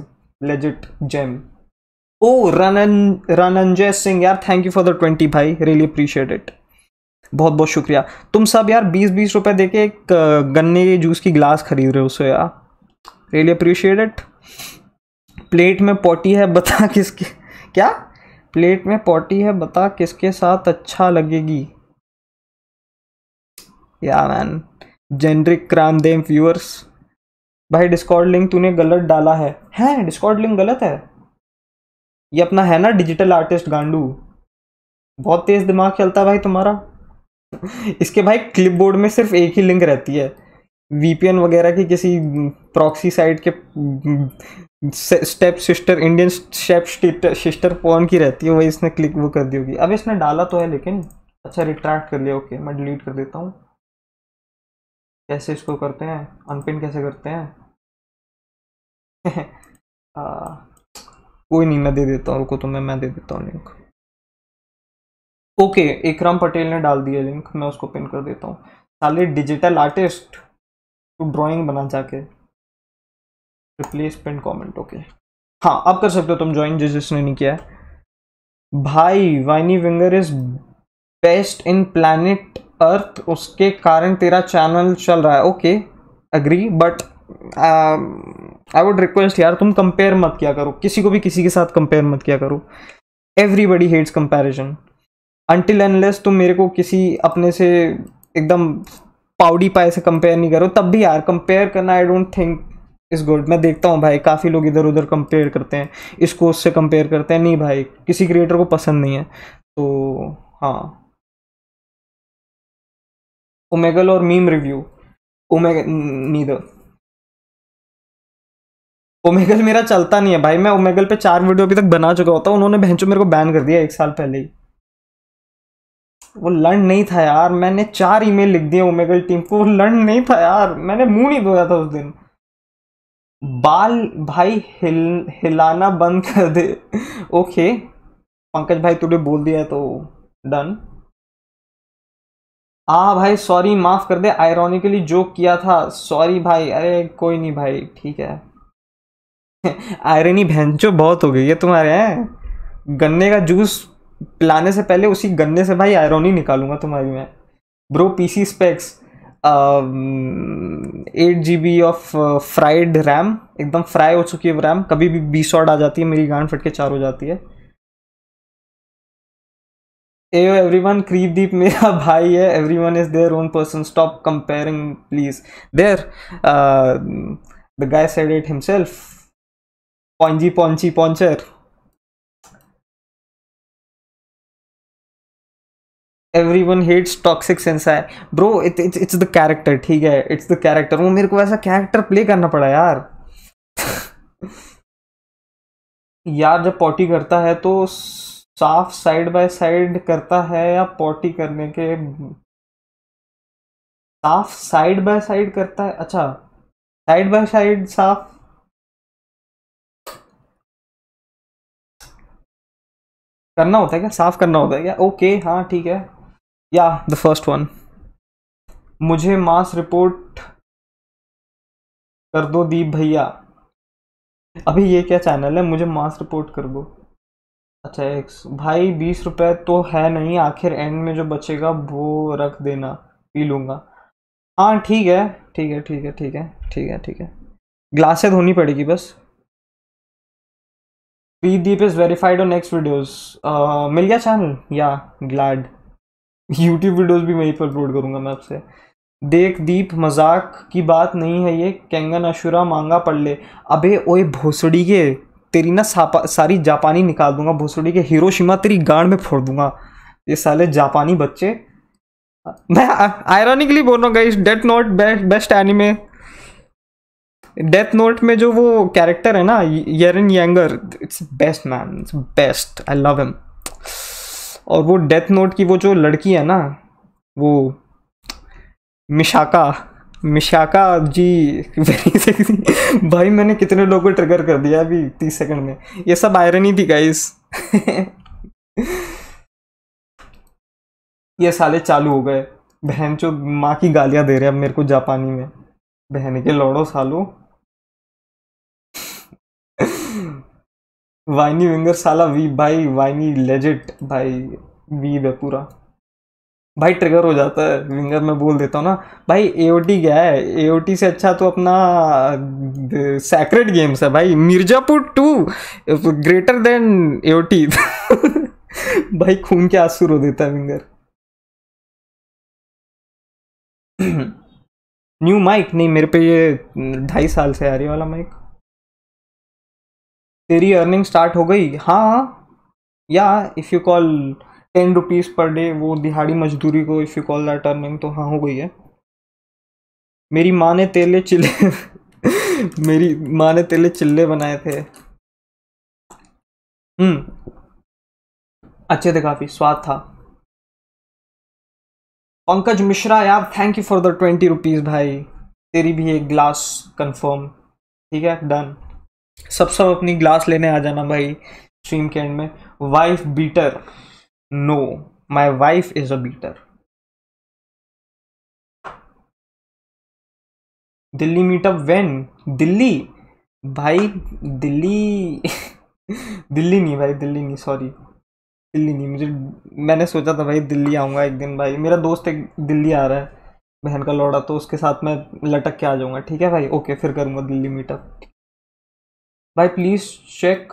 लेजिट जेम ओ रनन रनजय सिंह यार thank you for the twenty भाई रियली अप्रिशिएट इट बहुत बहुत शुक्रिया तुम सब यार बीस बीस रुपए दे के एक गन्ने के जूस की गिलास खरीद रहे हो सो यार रियली अप्रिशिएट इट प्लेट में पॉटी है बता (laughs) किसके क्या प्लेट में पॉटी है बता किसके साथ अच्छा लगेगी या मैन जेनरिक देम व्यूअर्स भाई डिस्कॉर्ड लिंक तूने गलत डाला है हैं डिस्कॉर्ड लिंक गलत है ये अपना है ना डिजिटल आर्टिस्ट गांडू बहुत तेज दिमाग चलता है भाई तुम्हारा इसके भाई क्लिपबोर्ड में सिर्फ एक ही लिंक रहती है वीपीएन वगैरह की किसी प्रॉक्सी साइट के step sister Indian step sister porn की रहती है वही इसने क्लिक वो कर दी होगी अब इसने डाला तो है लेकिन अच्छा रिट्रैक्ट कर लिया ओके मैं डिलीट कर देता हूँ कैसे इसको करते हैं अनपिन कैसे करते हैं (laughs) कोई नहीं मैं दे देता हूँ रुको तो मैं मैं दे देता हूँ लिंक ओके इकराम पटेल ने डाल दिया लिंक मैं उसको पिन कर देता हूँ साले डिजिटल आर्टिस्ट तो ड्राइंग बना जाके रिप्लेस पिन कमेंट ओके हाँ आप कर सकते हो तुम ज्वाइन जिस जिसने नहीं किया है भाई वाइनी विंगर is best in planet earth उसके कारण तेरा चैनल चल रहा है okay agree but I would request यार तुम कंपेयर मत किया करो किसी को भी किसी के साथ कंपेयर मत किया करो everybody hates comparison until unless तुम मेरे को किसी अपने से एकदम पाउडी पाए से कंपेयर नहीं करो तब भी यार कंपेयर करना I don't think is good मैं देखता हूँ भाई काफ़ी लोग इधर उधर कंपेयर करते हैं इसको उससे कंपेयर करते हैं नहीं भाई किसी क्रिएटर को पसंद नहीं है तो हाँ ओमेगल और meme review omega neither Omegle मेरा चलता नहीं है भाई मैं ओमेगल पे चार वीडियो अभी तक बना चुका होता उन्होंने भैंचो मेरे को बैन कर दिया एक साल पहले ही वो लर्न नहीं था यार मैंने चार ईमेल लिख दिए ओमेगल टीम को वो नहीं था यार मैंने मुंह नहीं धोया था उस दिन बाल भाई हिल हिलाना बंद कर दे ओके पंकज भाई तुझे बोल दिया तो डन आ हाँ भाई सॉरी माफ़ कर दे आयरॉनिकली जोक किया था सॉरी भाई अरे कोई नहीं भाई ठीक है आयरनी जो बहुत हो गई है तुम्हारे हैं गन्ने का जूस पिलाने से पहले उसी गन्ने से भाई आयरनी निकालूंगा तुम्हारी मैं bro PC specs eight G B of fried RAM एकदम फ्राई हो चुकी है रैम कभी भी बीस शॉट आ जाती है मेरी गांड फट के चार हो जाती है एवरी वन क्रीपदीप मेरा (laughs) भाई है everyone is their own person stop comparing please there the guy said it himself पॉन्जी पॉन्ची पॉन्चर everyone hates toxic sense है bro it it's it's the character ठीक है इट्स द कैरेक्टर वो मेरे को ऐसा कैरेक्टर प्ले करना पड़ा यार (laughs) यार जब पॉटी करता है तो साफ साइड बाय साइड करता है या पॉटी करने के साफ साइड बाय साइड करता है अच्छा साइड बाय साइड साफ करना होता है क्या साफ करना होता है क्या ओके हाँ ठीक है या द फर्स्ट वन मुझे मास रिपोर्ट कर दो दीप भैया अभी ये क्या चैनल है मुझे मास रिपोर्ट कर दो अच्छा एक भाई बीस रुपए तो है नहीं आखिर एंड में जो बचेगा वो रख देना पी लूँगा हाँ ठीक है ठीक है ठीक है ठीक है ठीक है ठीक है ग्लासें धोनी पड़ेगी बस Pdeep is verified on next videos. Uh, मिल गया चैनल या ग्लैड यूट्यूब वीडियोस भी मैं ही पर अपलोड करूंगा मैं आपसे देख दीप मजाक की बात नहीं है ये कैंगन अशुरा मांगा पढ़ ले अबे ओए भोसड़ी के तेरी ना सारी जापानी निकाल दूंगा भोसड़ी के हिरोशिमा तेरी गांड में फोड़ दूंगा ये साले जापानी बच्चे मैं आयरनिकली बोल रहा हूँ guys that not best anime death note में जो वो कैरेक्टर है ना यरन younger it's best man it's best I love him और वो डेथ नोट की वो जो लड़की है ना वो मिशाका मिशाका जी वेरी सेक्सी भाई मैंने कितने लोगों को ट्रिगर कर दिया अभी तीस सेकंड में ये सब आयरन ही थी गाइस ये साले चालू हो गए बहन जो माँ की गालियाँ दे रहे हैं अब मेरे को जापानी में बहन के लौड़ो सालों वाइनी विंगर साला वी भाई वाइनी लेजिट भाई वी है पूरा भाई ट्रिगर हो जाता है विंगर में बोल देता हूँ ना भाई एओटी क्या है टी से अच्छा तो अपना सैक्रेट गेम्स है भाई Mirzapur two greater than AOT भाई खून के आंसू रो देता है विंगर न्यू (clears throat) माइक नहीं मेरे पे ये ढाई साल से आ रही वाला माइक तेरी अर्निंग स्टार्ट हो गई हाँ या if you call ten rupees per day वो दिहाड़ी मजदूरी को if you call that earning तो हाँ हो गई है मेरी माँ ने तेले चिल्ले (laughs) मेरी माँ ने तेले चिल्ले बनाए थे हम्म अच्छे थे काफ़ी स्वाद था पंकज मिश्रा यार thank you for the twenty rupees भाई तेरी भी एक ग्लास कंफर्म ठीक है डन सब सब अपनी ग्लास लेने आ जाना भाई स्ट्रीम के एंड में wife beater no my wife is a beater Delhi meetup when Delhi भाई दिल्ली (laughs) दिल्ली नहीं भाई दिल्ली नहीं सॉरी दिल्ली नहीं मुझे मैंने सोचा था भाई दिल्ली आऊँगा एक दिन भाई मेरा दोस्त एक दिल्ली आ रहा है बहन का लौड़ा तो उसके साथ मैं लटक के आ जाऊँगा ठीक है भाई ओके फिर करूँगा दिल्ली मीटअप भाई प्लीज चेक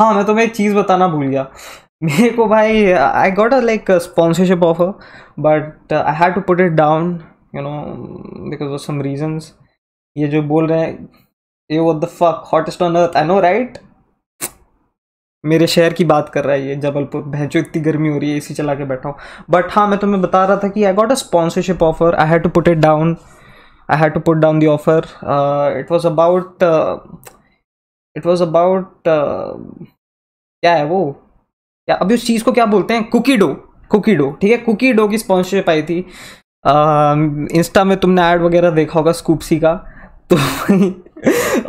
हाँ मैं तुम्हें एक चीज़ बताना भूल गया मेरे को भाई I got a like sponsorship offer but I had to put it down you know because of some reasons ये जो बोल रहे हैं ए वो the fuck hottest on earth I know right मेरे शहर की बात कर रहा है ये जबलपुर भैंचो इतनी गर्मी हो रही है इसी चला के बैठा हूँ बट हाँ मैं तुम्हें बता रहा था कि I got a sponsorship offer I had to put it down I had to put down the offer. Uh, it was about it was about क्या है वो क्या अभी उस चीज़ को क्या बोलते हैं कुकी डो कुकी डो ठीक है कुकी डो की स्पॉन्सरशिप आई थी इंस्टा um, में तुमने ऐड वगैरह देखा होगा स्कूपसी का तो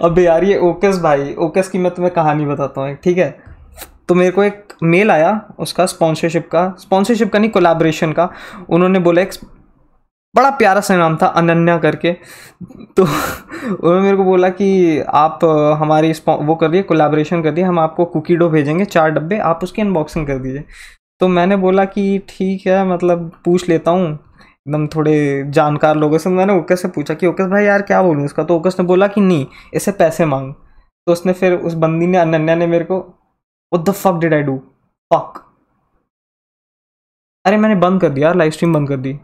अब यार ये ओकस भाई ओकस की मैं तुम्हें कहानी बताता हूँ ठीक है तो मेरे को एक मेल आया उसका स्पॉन्सरशिप का स्पॉन्सरशिप का नहीं कोलाब्रेशन का उन्होंने बोला बड़ा प्यारा सा नाम था अनन्या करके तो उन्होंने मेरे को बोला कि आप हमारी वो कर दिए कोलैबोरेशन कर दिए हम आपको कुकी डो भेजेंगे चार डब्बे आप उसकी अनबॉक्सिंग कर दीजिए तो मैंने बोला कि ठीक है मतलब पूछ लेता हूँ एकदम थोड़े जानकार लोगों से मैंने ओकस से पूछा कि ओकस भाई यार क्या बोलूँ इसका तो ओकस ने बोला कि नहीं इसे पैसे मांग तो उसने फिर उस बंदी ने अनन्या ने मेरे को the fuck did I do fuck अरे मैंने बंद कर दिया यार लाइव स्ट्रीम बंद कर दी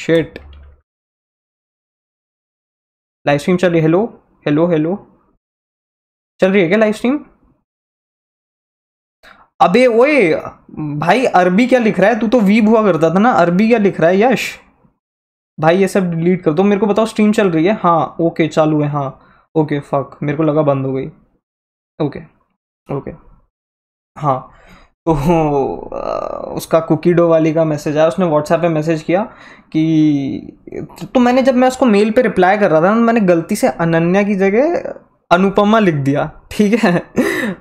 शेट लाइव स्ट्रीम चल रही हेलो हेलो हेलो चल रही है क्या लाइव स्ट्रीम अबे ओए भाई अरबी क्या लिख रहा है तू तो वीब हुआ करता था ना अरबी क्या लिख रहा है यश भाई ये सब डिलीट कर दो मेरे को बताओ स्ट्रीम चल रही है हाँ ओके चालू है हाँ ओके फक मेरे को लगा बंद हो गई ओके ओके हाँ तो उसका कुकी डो वाली का मैसेज आया उसने व्हाट्सएप पे मैसेज किया कि तो मैंने जब मैं उसको मेल पे रिप्लाई कर रहा था मैंने गलती से अनन्या की जगह अनुपमा लिख दिया ठीक है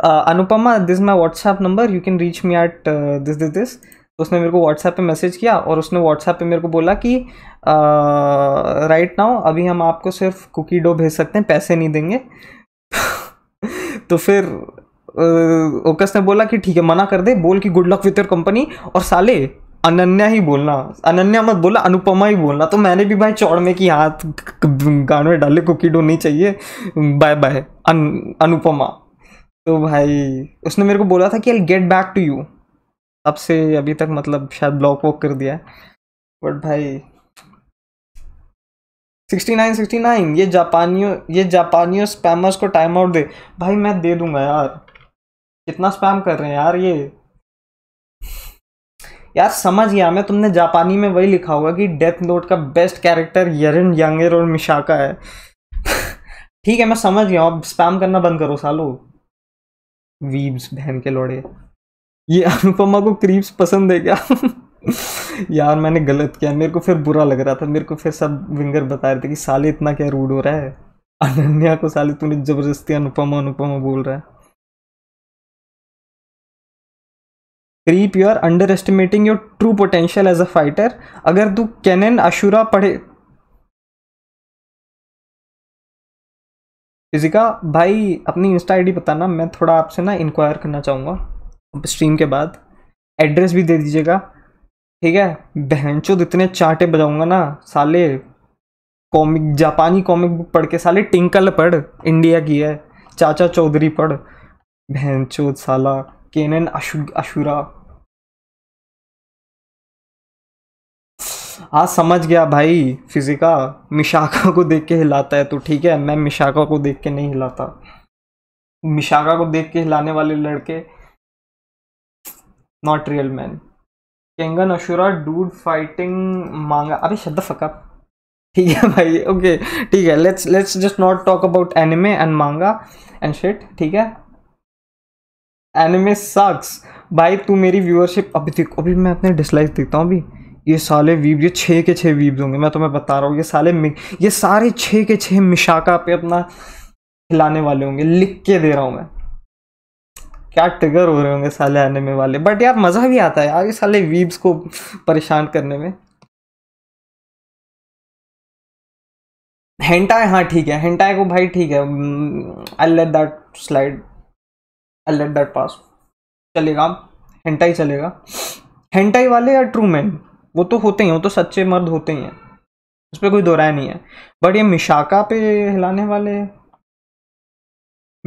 Anupama this my WhatsApp number you can reach me at this this this तो उसने मेरे को व्हाट्सएप पे मैसेज किया और उसने व्हाट्सएप पे मेरे को बोला कि राइट नाउ अभी हम आपको सिर्फ कुकी डो भेज सकते हैं पैसे नहीं देंगे (laughs) तो फिर ओकस ने बोला कि ठीक है मना कर दे बोल कि good luck with your company और साले अनन्या ही बोलना अनन्या मत बोला अनुपमा ही बोलना तो मैंने भी भाई चौड़ में की हाथ गान में डाले कुकी डो नहीं चाहिए बाय बाय अन, अनुपमा तो भाई उसने मेरे को बोला था कि I get back to you तब से अभी तक मतलब शायद ब्लॉक वॉक कर दिया बट भाई सिक्सटी नाइन ये जापानियों ये जापानियों स्पैमर्स को टाइम आउट दे भाई मैं दे दूंगा यार कितना स्पैम कर रहे हैं यार ये यार समझ गया मैं तुमने जापानी में वही लिखा होगा कि डेथ नोट का बेस्ट कैरेक्टर यरिन यंगर और मिशाका है (laughs) ठीक है मैं समझ गया अब स्पैम करना बंद करो सालो वीब्स बहन के लोड़े ये अनुपमा को क्रीप्स पसंद है क्या (laughs) यार मैंने गलत किया मेरे को फिर बुरा लग रहा था मेरे को फिर सब विंगर बता रहे थे कि साले इतना क्या रूड हो रहा है (laughs) अनन्या को साले तूने जबरदस्ती अनुपमा अनुपमा बोल रहा है creep you are underestimating your true potential as a fighter अगर तू कैनन अशुरा पढ़े फिजिका भाई अपनी इंस्टा आई डी बताना मैं थोड़ा आपसे ना इंक्वायर करना चाहूँगा स्ट्रीम के बाद एड्रेस भी दे दीजिएगा ठीक है बहनचोद इतने चाटे बजाऊंगा ना साले कॉमिक जापानी कॉमिक बुक पढ़ के साले टिंकल पढ़ इंडिया की है चाचा चौधरी पढ़ बहनचोद साला केनन अशुरा आज समझ गया भाई फिजिका मिशाका को देख के हिलाता है तो ठीक है मैं मिशाका को देख के नहीं हिलाता मिशाका को देख के हिलाने वाले लड़के not real man Kengan Ashura dude fighting manga अरे शब्द फकअप ठीक है भाई ओके ठीक है let's let's just not talk about anime and manga and shit ठीक है एनिमे सक्स भाई तू मेरी व्यूअरशिप अभी देखो अभी मैं अपने डिसलाइक देखता हूँ अभी ये साले वीब ये छः के छः वीब्स होंगे मैं तुम्हें बता रहा हूँ ये साले ये सारे छः के छः मिशाका पे अपना खिलाने वाले होंगे लिख के दे रहा हूँ मैं क्या टिगर हो रहे होंगे साले आने में वाले बट यार मज़ा भी आता है यार ये साले वीब्स को परेशान करने में हेंटाई हाँ ठीक है हेंटाई को भाई ठीक है I let that slide I let that pass चलेगा हेंटाई चलेगा हेंटाई वाले या ट्रू मैन वो तो होते ही वो तो सच्चे मर्द होते ही हैं उस पर कोई दोराय नहीं है बट ये मिशाका पे हिलाने वाले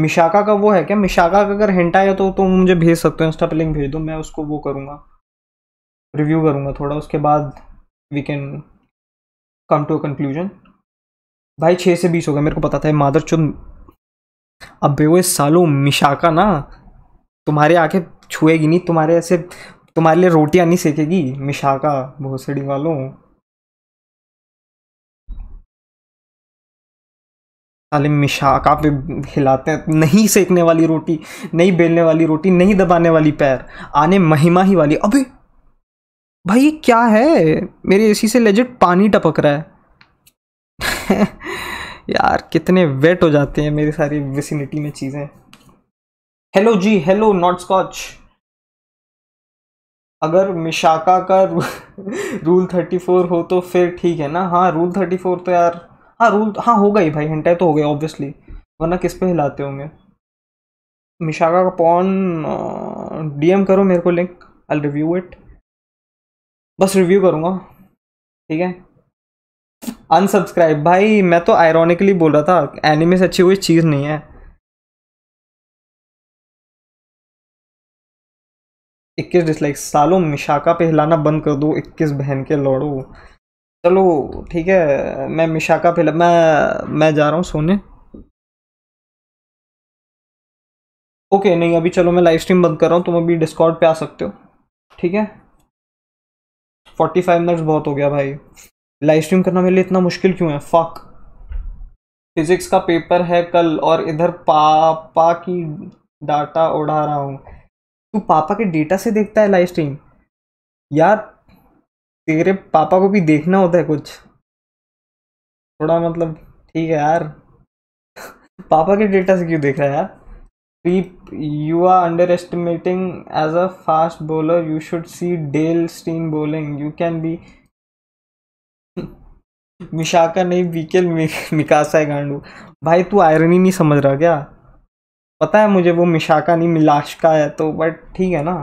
मिशाका का वो है क्या मिशाका का अगर हिंटा है तो तुम तो मुझे भेज सकते हो इंस्टा पे लिंक भेज दो मैं उसको वो करूँगा रिव्यू करूँगा थोड़ा उसके बाद we can come to a conclusion भाई छः से बीस हो गए मेरे को पता था मादर चुन बे वो सालो मिशाका ना तुम्हारे आके छुएगी नहीं तुम्हारे ऐसे तुम्हारे लिए रोटियां नहीं सेकेगी मिशाका भोसड़ी वालों साले मिशाका पे हिलाते हैं नहीं सेकने वाली रोटी नहीं बेलने वाली रोटी नहीं दबाने वाली पैर आने महिमा ही वाली अबे भाई क्या है मेरे एसी से लेजेट पानी टपक रहा है (laughs) यार कितने वेट हो जाते हैं मेरी सारी विसिनिटी में चीज़ें हेलो जी हेलो नॉट स्कॉच अगर मिशाका का रूल थर्टी फोर हो तो फिर ठीक है ना हाँ रूल थर्टी फोर तो यार हाँ रूल हाँ होगा ही भाई हिंटाई तो हो गया ऑब्वियसली वरना किस पे हिलाते होंगे मिशाका का पॉन डीएम करो मेरे को लिंक आई रिव्यू इट बस रिव्यू करूँगा ठीक है अनसब्सक्राइब भाई मैं तो आयरॉनिकली बोल रहा था एनिमे से अच्छी कोई चीज़ नहीं है इक्कीस डिसलाइक सालों मिशाका पे हिलाना बंद कर दो इक्कीस बहन के लौड़ो चलो ठीक है मैं मिशाका पे मैं मैं जा रहा हूँ सोने ओके नहीं अभी चलो मैं लाइव स्ट्रीम बंद कर रहा हूँ तुम अभी डिस्कॉर्ड पे आ सकते हो ठीक है फोर्टी फाइव मिनट्स बहुत हो गया भाई लाइव स्ट्रीम करना मेरे लिए इतना मुश्किल क्यों है फक फिजिक्स का पेपर है कल और इधर पापा की डाटा उड़ा रहा हूँ तू पापा के डेटा से देखता है लाइव स्ट्रीम यार तेरे पापा को भी देखना होता है कुछ थोड़ा मतलब ठीक है यार (laughs) पापा के डेटा से क्यों देख रहा है यार you are underestimating as a fast bowler you should see Dale Steyn bowling you can be Vishakha नहीं बीकेल मिकासा है गांडू भाई तू आयरनी नहीं समझ रहा क्या पता है मुझे वो मिशाका नहीं मिलाशका है तो बट ठीक है ना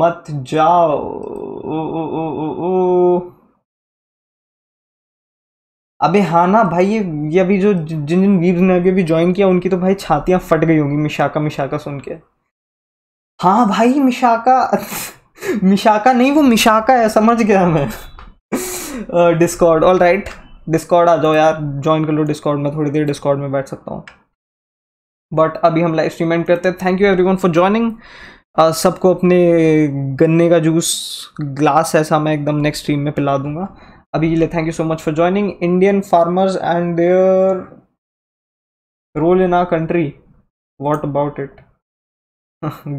मत जाओ ओ, ओ, ओ, ओ, ओ। अबे हाँ ना भाई ये ये अभी जो जिन जिन वीर ने अभी ज्वाइन किया उनकी तो भाई छातियां फट गई होंगी मिशाका मिशाका सुन के हाँ भाई मिशाका (laughs) मिशाका नहीं वो मिशाका है समझ गया मैं डिस्कॉर्ड ऑल राइट डिस्कॉर्ड आ जाओ यार ज्वाइन कर लो डिस्कॉर्ड में थोड़ी देर डिस्कॉर्ड में बैठ सकता हूँ बट अभी हम लाइव स्ट्रीम एंड करते हैं thank you one for joining सबको अपने गन्ने का जूस ग्लास ऐसा मैं एकदम नेक्स्ट स्ट्रीम में पिला दूंगा अभी के लिए thank you so much for joining Indian farmers and their role in our country what about it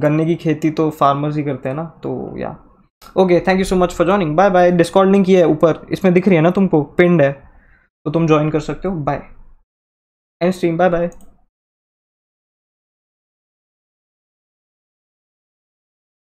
गन्ने की खेती तो फार्मर्स ही करते हैं ना तो या yeah. Okay thank you so much for joining bye bye Discord link ये है ऊपर इसमें दिख रही है ना तुमको पिंड है तो तुम ज्वाइन कर सकते हो bye end stream bye bye